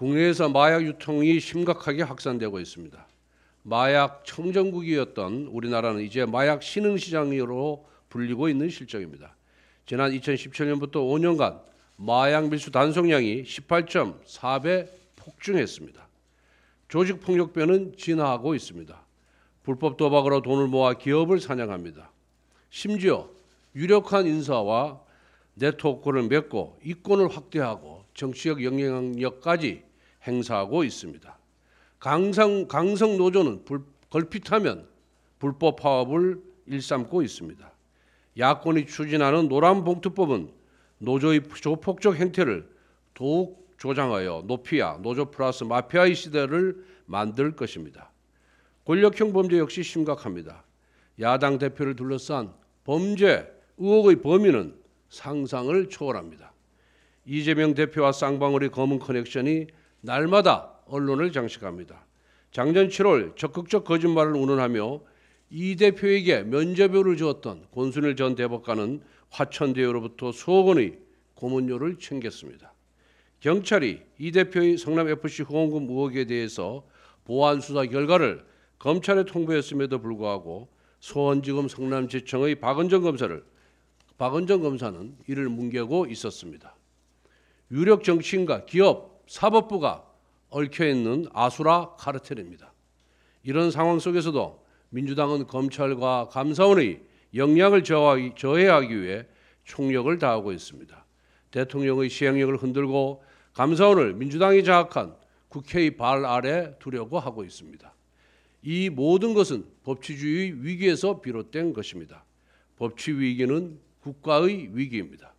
국내에서 마약 유통이 심각하게 확산되고 있습니다. 마약 청정국이었던 우리나라는 이제 마약 신흥 시장으로 불리고 있는 실정입니다. 지난 2017년부터 5년간 마약 밀수 단속량이 18.4배 폭증했습니다. 조직 폭력배는 진화하고 있습니다. 불법 도박으로 돈을 모아 기업을 사냥합니다. 심지어 유력한 인사와 네트워크를 맺고 이권을 확대하고 정치적 영향력까지 행사하고 있습니다. 강성 강성 노조는 불, 걸핏하면 불법 파업을 일삼고 있습니다. 야권이 추진하는 노란봉투법은 노조의 조폭적 행태를 더욱 조장하여 노피아, 노조 플러스 마피아의 시대를 만들 것입니다. 권력형 범죄 역시 심각합니다. 야당 대표를 둘러싼 범죄 의혹의 범위는 상상을 초월합니다. 이재명 대표와 쌍방울의 검은 커넥션이 날마다 언론을 장식합니다. 작년 7월 적극적 거짓말을 운운하며 이 대표에게 면제비를 주었던 권순일 전 대법관은 화천대유로부터 수억 원의 고문료를 챙겼습니다. 경찰이 이 대표의 성남FC 후원금 의혹에 대해서 보안 수사 결과를 검찰에 통보했음에도 불구하고 소원지검 성남지청의 박은정 검사를 박은정 검사는 이를 뭉개고 있었습니다. 유력 정치인과 기업 사법부가 얽혀 있는 아수라 카르텔입니다. 이런 상황 속에서도 민주당은 검찰과 감사원의 역량을 저해하기 위해 총력을 다하고 있습니다. 대통령의 시행력을 흔들고 감사원을 민주당이 장악한 국회의 발 아래 두려고 하고 있습니다. 이 모든 것은 법치주의 위기에서 비롯된 것입니다. 법치 위기는 국가의 위기입니다.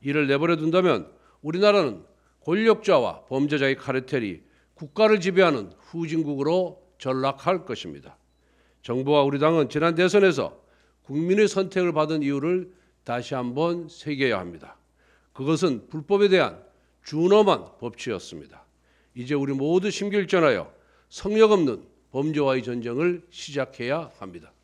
이를 내버려 둔다면 우리나라는 권력자와 범죄자의 카르텔이 국가를 지배하는 후진국으로 전락할 것입니다. 정부와 우리 당은 지난 대선에서 국민의 선택을 받은 이유를 다시 한번 새겨야 합니다. 그것은 불법에 대한 준엄한 법치였습니다. 이제 우리 모두 심결전하여 성역 없는 범죄와의 전쟁을 시작해야 합니다.